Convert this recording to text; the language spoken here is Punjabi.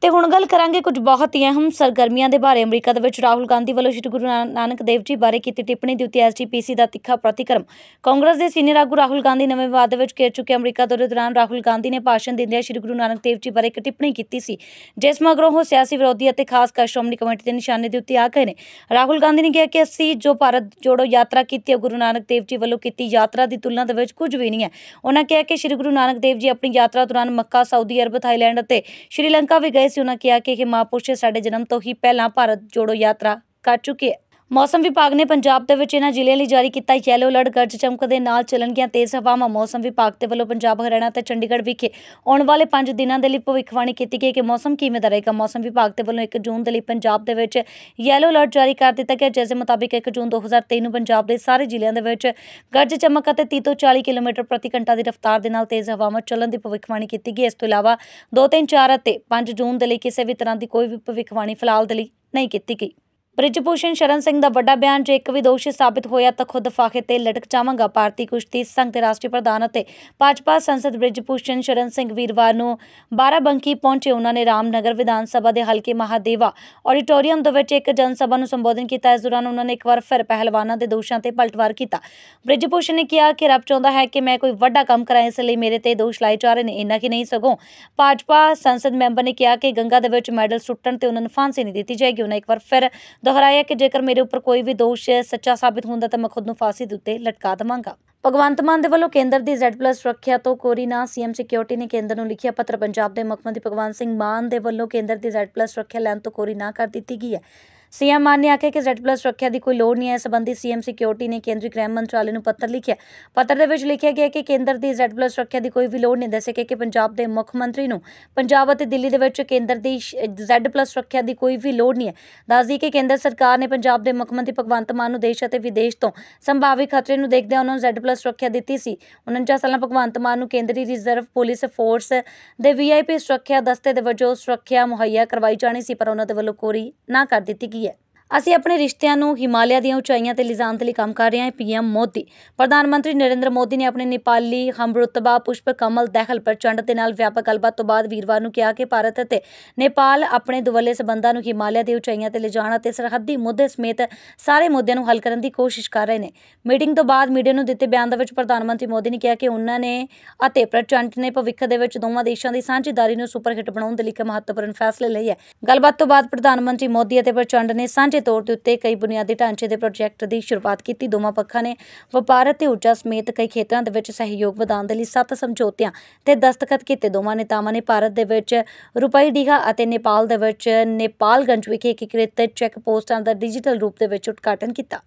ਤੇ ਹੁਣ ਗੱਲ ਕਰਾਂਗੇ ਕੁਝ ਬਹੁਤ ਹੀ ਅਹਿਮ ਸਰਗਰਮੀਆਂ ਦੇ ਬਾਰੇ ਅਮਰੀਕਾ ਦੇ ਵਿੱਚ ਰਾਹੁਲ ਗਾਂਧੀ ਵੱਲੋਂ ਸ਼੍ਰੀ ਗੁਰੂ ਨਾਨਕ ਦੇਵ ਜੀ ਬਾਰੇ ਕੀਤੀ ਟਿੱਪਣੀ ਦੇ ਉੱਤੇ ਐਸਜੀਪੀਸੀ ਦਾ ਤਿੱਖਾ ਪ੍ਰਤੀਕਰਮ ਕਾਂਗਰਸ ਦੇ ਸੀਨੀਅਰ ਆਗੂ ਰਾਹੁਲ ਗਾਂਧੀ ਨਵੇਂ ਵਾਅਦੇ ਵਿੱਚ ਘਿਰ ਚੁੱਕੇ ਅਮਰੀਕਾ ਦੌਰੇ ਦੌਰਾਨ ਰਾਹੁਲ ਗਾਂਧੀ ਨੇ ਭਾਸ਼ਣ ਦਿੰਦਿਆਂ ਸ਼੍ਰੀ ਗੁਰੂ ਨਾਨਕ ਦੇਵ ਜੀ ਬਾਰੇ ਇੱਕ ਟਿੱਪਣੀ ਕੀਤੀ ਸੀ ਜਿਸ ਮਗਰੋਂ ਉਹ ਸਿਆਸੀ ਵਿਰੋਧੀ ਅਤੇ ਖਾਸ ਕਰ ਸ਼੍ਰੋਮਣੀ ਕਮੇਟੀ ਦੇ ਨਿਸ਼ਾਨੇ ਦੇ ਉੱਤੇ ਆ ਗਏ ਨੇ ਰਾਹੁਲ ਗਾਂਧੀ ਨੇ ਕਿਹਾ ਕਿ ਅਸੀਂ ਜੋ ਭਾਰਤ ਜੋੜੋ ਯਾਤਰਾ ਕੀਤੀ ਹੈ ਗੁਰੂ ਨਾਨਕ ਦੇਵ ਜੀ ਵੱਲੋਂ ਕੀਤੀ ਯਾਤਰਾ ਦੀ ਤੁਲਨਾ ਦੇ ਵਿੱਚ ਕੁਝ ਵੀ ਨਹੀਂ ਹੈ ਉਹਨਾਂ ਕਿਹਾ ਕਿ ਸ਼੍ਰੀ ਗੁਰੂ ਨਾਨਕ ਦੇਵ ਜੀ ਆਪਣੀ ਯਾਤਰਾ ਦੌਰਾਨ ਮੱਕਾ ਸਾਊਦੀ ਅਰਬ ਥਾਈਲੈਂਡ ਅਤੇ ਸ਼੍ਰੀਲੰਕਾ ਵੀ ਗਏ ਸੀ ਉਹਨਾਂ ਕਿਹਾ ਕਿ ਇਹ ਮਹਾਪੁਰਸ਼ ਸਾਡੇ ਜਨਮ ਤੋਂ ਹੀ ਪਹਿਲਾਂ ਭਾਰਤ ਜੋੜੋ ਯਾਤਰਾ ਕਰ ਚੁੱਕੇ ਮੌਸਮ ਵਿਭਾਗ ਨੇ ਪੰਜਾਬ ਦੇ ਵਿੱਚ ਇਹਨਾਂ ਜ਼ਿਲ੍ਹਿਆਂ ਲਈ ਜਾਰੀ ਕੀਤਾ ਯੈਲੋ ਅਲਰਟ ਗਰਜ ਚਮਕ ਦੇ ਨਾਲ ਚੱਲਣਗੀਆਂ ਤੇਜ਼ ਹਵਾਵਾਂ ਮੌਸਮ ਵਿਭਾਗ ਦੇ ਵੱਲੋਂ ਪੰਜਾਬ ਹਰਿਆਣਾ ਤੇ ਚੰਡੀਗੜ੍ਹ ਵਿਖੇ ਆਉਣ ਵਾਲੇ 5 ਦਿਨਾਂ ਦੇ ਲਈ ਭਵਿੱਖਬਾਣੀ ਕੀਤੀ ਗਈ ਕਿ ਮੌਸਮ ਕਿਵੇਂ ਦਾ ਰਹੇਗਾ ਮੌਸਮ ਵਿਭਾਗ ਦੇ ਵੱਲੋਂ 1 ਜੂਨ ਦੇ ਲਈ ਪੰਜਾਬ ਦੇ ਵਿੱਚ ਯੈਲੋ ਅਲਰਟ ਜਾਰੀ ਕਰ ਦਿੱਤਾ ਗਿਆ ਜਿਸ ਦੇ ਮੁਤਾਬਿਕ 1 ਜੂਨ 2023 ਨੂੰ ਪੰਜਾਬ ਦੇ ਸਾਰੇ ਜ਼ਿਲ੍ਹਿਆਂ ਦੇ ਵਿੱਚ ਗਰਜ ਚਮਕ ਅਤੇ 30 ਤੋਂ 40 ਕਿਲੋਮੀਟਰ ਪ੍ਰਤੀ ਘੰਟਾ ਦੀ ਰਫ਼ਤਾਰ ਦੇ ਨਾਲ ਤੇਜ਼ ਹਵਾਵਾਂ ਚੱਲਣ ਦੀ ਭਵਿੱਖਬਾਣੀ ਕੀਤੀ ਗਈ ਇਸ ਤੋਂ ਇਲਾਵਾ 2 3 4 ਅਤੇ 5 ਜੂਨ ਦੇ ਲਈ ਕਿਸੇ ਵੀ ਤਰ੍ਹਾਂ ਦੀ ਕੋਈ ਵੀ ਭਵਿੱਖਬਾਣੀ ਫਿਲਹਾਲ ਦੇ ਲਈ ਨਹੀਂ ਕੀਤੀ ਗਈ ਭੂਸ਼ਣ ਸ਼ਰਨ ਸਿੰਘ ਦਾ ਵੱਡਾ ਬਿਆਨ ਜੇ ਇੱਕ ਵੀ ਦੋਸ਼ੀ ਸਾਬਤ ਹੋਇਆ ਤਾਂ ਖੁਦ ਫਾਖੇ ਤੇ ਲਟਕ ਜਾਵਾਂਗਾ ਭਾਰਤੀ ਕੁਸ਼ਤੀ ਸੰਘ ਦੇ ਰਾਸ਼ਟਰੀ ਪ੍ਰਧਾਨ ਅਤੇ ਭਾਜਪਾ ਸੰਸਦ ਭੂਸ਼ਣ ਸ਼ਰਨ ਸਿੰਘ ਵੀਰਵਾਰ ਨੂੰ ਬੰਕੀ ਪਹੁੰਚੇ ਉਹਨਾਂ ਨੇ ਰਾਮਨਗਰ ਵਿਧਾਨ ਸਭਾ ਦੇ ਹਲਕੇ ਮਹਾਦੇਵਾ ਆਡੀਟੋਰੀਅਮ ਦੇ ਵਿੱਚ ਇੱਕ ਜਨ ਸਭਾ ਨੂੰ ਸੰਬੋਧਨ ਕੀਤਾ ਇਸ ਦੌਰਾਨ ਉਹਨਾਂ ਨੇ ਇੱਕ ਵਾਰ ਫਿਰ ਪਹਿਲਵਾਨਾਂ ਦੇ ਦੋਸ਼ਾਂ ਤੇ ਪਲਟਵਾਰ ਕੀਤਾ ਭੂਸ਼ਣ ਨੇ ਕਿਹਾ ਕਿ ਰੱਬ ਚਾਹੁੰਦਾ ਹੈ ਕਿ ਮੈਂ ਕੋਈ ਵੱਡਾ ਕੰਮ ਕਰਾਂ ਇਸ ਲਈ ਮੇਰੇ ਤੇ ਦੋਸ਼ ਲਾਏ ਜਾ ਰਹੇ ਨੇ ਇੰਨਾ ਕਿ ਨਹੀਂ ਸਗੋਂ ਭਾਜਪਾ ਸੰਸਦ ਮੈਂਬਰ ਨੇ ਕਿਹਾ ਕਿ ਗੰਗਾ ਦੇ ਵਿੱਚ ਮੈਡਲ ਸੁੱਟਣ ਤੇ ਉਹਨਾਂ ਨੂੰ ਫਾਂਸੀ ਨਹੀਂ ਦਿੱਤੀ ਜਾਏਗੀ ਉਹਨਾਂ ਇੱਕ ਵਾਰ ਫਿਰ ਦੁਹਰਾਇਆ ਕਿ ਜੇਕਰ ਮੇਰੇ ਉੱਪਰ ਕੋਈ ਵੀ ਦੋਸ਼ ਸੱਚਾ ਸਾਬਿਤ ਹੁੰਦਾ ਤਾਂ ਮੈਂ ਖੁਦ ਨੂੰ ਫਾਂਸੀ ਦੇ ਉੱਤੇ ਲਟਕਾ ਦਵਾਂਗਾ ਭਗਵੰਤ ਮਾਨ ਦੇ ਵੱਲੋਂ ਕੇਂਦਰ ਦੀ Z+ ਸੁਰੱਖਿਆ ਤੋਂ ਕੋਰੀ ਨਾ ਸੀਐਮ ਸਿਕਿਉਰਿਟੀ ਨੇ ਕੇਂਦਰ ਨੂੰ ਲਿਖਿਆ ਪੱਤਰ ਪੰਜਾਬ ਦੇ ਮੁੱਖ ਮੰਤਰੀ ਭਗਵੰਤ ਸਿੰਘ ਮਾਨ ਦੇ ਵੱਲੋਂ ਕੇਂਦਰ ਦੀ Z+ ਸੁਰੱਖਿਆ ਲੈਣ ਤੋਂ ਕੋਰੀ ਨਾ ਕਰ ਦਿੱਤੀ ਗਈ ਹੈ ਸੀਐਮ ਮਾਨ ਨੇ ਆਖਿਆ ਕਿ ਜ਼ੈਡ ਪਲੱਸ ਸੁਰੱਖਿਆ ਦੀ ਕੋਈ ਲੋੜ ਨਹੀਂ ਹੈ ਸੰਬੰਧੀ ਸੀਐਮ ਸਿਕਿਉਰਿਟੀ ਨੇ ਕੇਂਦਰੀ ਗ੍ਰਹਿ ਮੰਤਰਾਲੇ ਨੂੰ ਪੱਤਰ ਲਿਖਿਆ ਪੱਤਰ ਦੇ ਵਿੱਚ ਲਿਖਿਆ ਗਿਆ ਕਿ ਕੇਂਦਰ ਦੀ ਜ਼ੈਡ ਪਲੱਸ ਸੁਰੱਖਿਆ ਦੀ ਕੋਈ ਵੀ ਲੋੜ ਨਹੀਂ ਦੱਸਿਆ ਕਿ ਪੰਜਾਬ ਦੇ ਮੁੱਖ ਮੰਤਰੀ ਨੂੰ ਪੰਜਾਬ ਅਤੇ ਦਿੱਲੀ ਦੇ ਵਿੱਚ ਕੇਂਦਰ ਦੀ ਜ਼ੈਡ ਪਲੱਸ ਸੁਰੱਖਿਆ ਦੀ ਕੋਈ ਵੀ ਲੋੜ ਨਹੀਂ ਹੈ ਦੱਸਦੀ ਕਿ ਕੇਂਦਰ ਸਰਕਾਰ ਨੇ ਪੰਜਾਬ ਦੇ ਮੁੱਖ ਮੰਤਰੀ ਭਗਵੰਤ ਮਾਨ ਨੂੰ ਦੇਸ਼ ਅਤੇ ਵਿਦੇਸ਼ ਤੋਂ ਸੰਭਾਵੀ ਖਤਰੇ ਨੂੰ ਦੇਖਦੇ ਉਹਨਾਂ ਨੂੰ ਜ਼ੈਡ ਪਲੱਸ ਸੁਰੱਖਿਆ ਦਿੱਤੀ ਸੀ 49 ਸਾਲਾਂ ਭਗਵੰਤ ਮਾਨ ਨੂੰ ਕੇਂਦਰੀ ਰਿਜ਼ਰਵ ਪੁਲਿਸ ਫੋਰਸ ਦੇ ਵੀਆਈਪੀ ਸੁਰੱਖਿਆ ਦਸਤੇ ਦੇ ਵਜੋਂ ਸੁਰੱਖਿਆ ਮੁਹੱਈਆ ਕਰਵਾਈ ਜਾਣੀ ਸੀ ਪਰ ਉਹਨਾਂ ਦੇ ਵੱਲੋਂ ਕੋਰੀ ਨਾ ਕਰ ਦਿੱਤੀ ਗਈ ਅਸੀਂ ਆਪਣੇ ਰਿਸ਼ਤਿਆਂ ਨੂੰ ਹਿਮਾਲਿਆ ਦੀਆਂ ਉਚਾਈਆਂ ਤੇ ਲਿਜਾਣ ਤੇ ਲਈ ਕੰਮ ਕਰ ਰਹੇ ਹਾਂ ਪੀਐਮ ਮੋਦੀ ਪ੍ਰਧਾਨ ਮੰਤਰੀ ਨਰਿੰਦਰ ਮੋਦੀ ਨੇ ਆਪਣੇ ਨੇਪਾਲੀ ਹਮਰਤਬਾ ਪੁਸ਼ਪ ਕਮਲ ਦਹਿਲ ਪ੍ਰਚੰਡ ਦੇ ਨਾਲ ਵਿਆਪਕ ਗੱਲਬਾਤ ਤੋਂ ਬਾਅਦ ਵੀਰਵਾਰ ਨੂੰ ਕਿਹਾ ਕਿ ਭਾਰਤ ਅਤੇ ਨੇਪਾਲ ਆਪਣੇ ਦੁਵੱਲੇ ਸਬੰਧਾਂ ਨੂੰ ਹਿਮਾਲਿਆ ਦੀਆਂ ਉਚਾਈਆਂ ਤੇ ਲਿਜਾਣ ਅਤੇ ਸਰਹੱਦੀ ਮੁੱਦੇ ਸਮੇਤ ਸਾਰੇ ਮੁੱਦਿਆਂ ਨੂੰ ਹੱਲ ਕਰਨ ਦੀ ਕੋਸ਼ਿਸ਼ ਕਰ ਰਹੇ ਨੇ ਮੀਟਿੰਗ ਤੋਂ ਬਾਅਦ ਮੀਡੀਆ ਨੂੰ ਦਿੱਤੇ ਬਿਆਨ ਦੇ ਵਿੱਚ ਪ੍ਰਧਾਨ ਮੰਤਰੀ ਮੋਦੀ ਨੇ ਕਿਹਾ ਕਿ ਉਹਨਾਂ ਨੇ ਅਤੇ ਪ੍ਰਚੰਡ ਨੇ ਭਵਿੱਖ ਦੇ ਵਿੱਚ ਦੋਵਾਂ ਦੇਸ਼ਾਂ ਦੀ ਸਾਂਝੇਦਾਰੀ ਨੂੰ ਸੁਪਰ ਹਿੱਟ ਬਣਾਉਣ ਦੇ ਲਈ ਇੱਕ ਮਹੱਤਵਪੂਰਨ ਫੈਸਲੇ ਲਏ ਹੈ ਗੱਲਬਾਤ ਤੋਂ ਬਾਅਦ ਪ੍ਰਧਾਨ ਮੰਤਰੀ ਮੋਦੀ ਅਤੇ ਪ੍ਰਚੰਡ ਨੇ ਸਾਂਝੇ ਦੇ ਤੌਰ ਦੇ ਉੱਤੇ ਕਈ ਬੁਨਿਆਦੀ ਢਾਂਚੇ ਦੇ ਪ੍ਰੋਜੈਕਟ ਦੀ ਸ਼ੁਰੂਆਤ ਕੀਤੀ ਦੋਵਾਂ ਪੱਖਾਂ ਨੇ ਵਪਾਰ ਅਤੇ ਊਰਜਾ ਸਮੇਤ ਕਈ ਖੇਤਰਾਂ ਦੇ ਵਿੱਚ ਸਹਿਯੋਗ ਵਧਾਉਣ ਦੇ ਲਈ ਸੱਤ ਸਮਝੌਤਿਆਂ ਤੇ ਦਸਤਖਤ ਕੀਤੇ ਦੋਵਾਂ ਨੇਤਾਵਾਂ ਨੇ ਭਾਰਤ ਦੇ ਵਿੱਚ ਡੀਹਾ ਅਤੇ ਨੇਪਾਲ ਦੇ ਵਿੱਚ ਨੇਪਾਲ ਗੰਜ ਵਿਖੇ ਏਕੀਕ੍ਰਿਤ ਚੈੱਕ ਪੋਸਟਾਂ ਦਾ ਡਿਜੀਟਲ ਰੂਪ ਦੇ ਵਿੱਚ ਉਦਘਾਟਨ ਕੀਤਾ